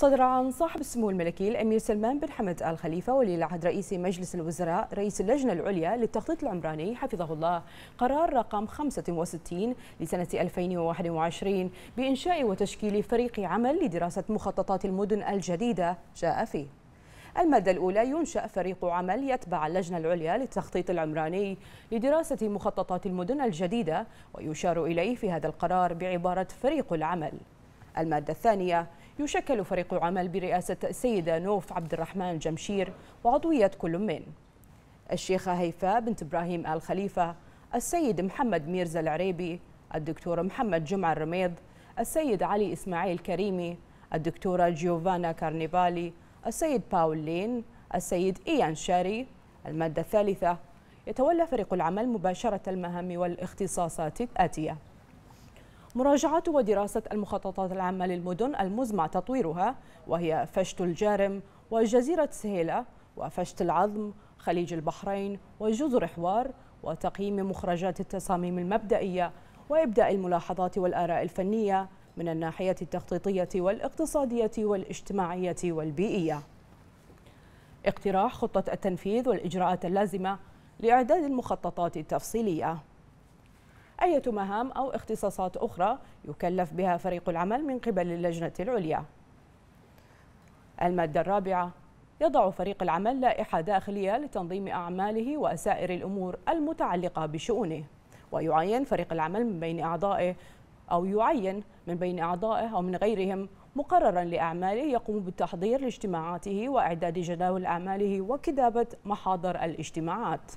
صدر عن صاحب السمو الملكي الامير سلمان بن حمد ال خليفه ولي العهد رئيس مجلس الوزراء رئيس اللجنه العليا للتخطيط العمراني حفظه الله قرار رقم 65 لسنه 2021 بانشاء وتشكيل فريق عمل لدراسه مخططات المدن الجديده جاء فيه المادة الأولى ينشأ فريق عمل يتبع اللجنة العليا للتخطيط العمراني لدراسة مخططات المدن الجديدة ويشار إليه في هذا القرار بعبارة فريق العمل المادة الثانية يشكل فريق عمل برئاسة السيدة نوف عبد الرحمن جمشير وعضوية كل من الشيخة هيفاء بنت إبراهيم آل خليفة السيد محمد ميرزا العريبي الدكتور محمد جمعة الرميض السيد علي إسماعيل كريمي الدكتورة جيوفانا كارنيفالي السيد باول لين السيد إيان شاري المادة الثالثة يتولى فريق العمل مباشرة المهام والاختصاصات الآتية مراجعة ودراسة المخططات العامة للمدن المزمع تطويرها وهي فشت الجارم وجزيرة سهيلة وفشت العظم خليج البحرين وجزر حوار وتقييم مخرجات التصاميم المبدئية وإبداء الملاحظات والآراء الفنية من الناحية التخطيطية والاقتصادية والاجتماعية والبيئية اقتراح خطة التنفيذ والإجراءات اللازمة لإعداد المخططات التفصيلية أية مهام أو اختصاصات أخرى يكلف بها فريق العمل من قبل اللجنة العليا المادة الرابعة يضع فريق العمل لائحة داخلية لتنظيم أعماله وسائر الأمور المتعلقة بشؤونه ويعين فريق العمل من بين أعضائه أو يعين من بين أعضائه أو من غيرهم مقررا لأعماله يقوم بالتحضير لاجتماعاته وإعداد جداول أعماله وكتابة محاضر الاجتماعات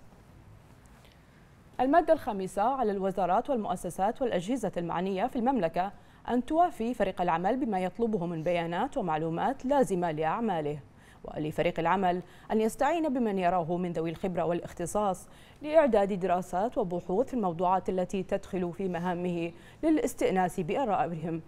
المادة الخامسة على الوزارات والمؤسسات والأجهزة المعنية في المملكة أن توافي فريق العمل بما يطلبه من بيانات ومعلومات لازمة لأعماله ولفريق العمل أن يستعين بمن يراه من ذوي الخبرة والاختصاص لإعداد دراسات وبحوث في الموضوعات التي تدخل في مهامه للاستئناس بآرائهم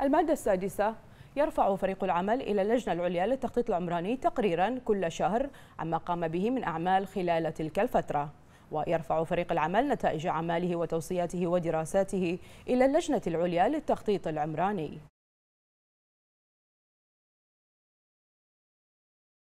المادة السادسة يرفع فريق العمل إلى اللجنة العليا للتخطيط العمراني تقريرا كل شهر عما قام به من أعمال خلال تلك الفترة ويرفع فريق العمل نتائج أعماله وتوصياته ودراساته إلى اللجنة العليا للتخطيط العمراني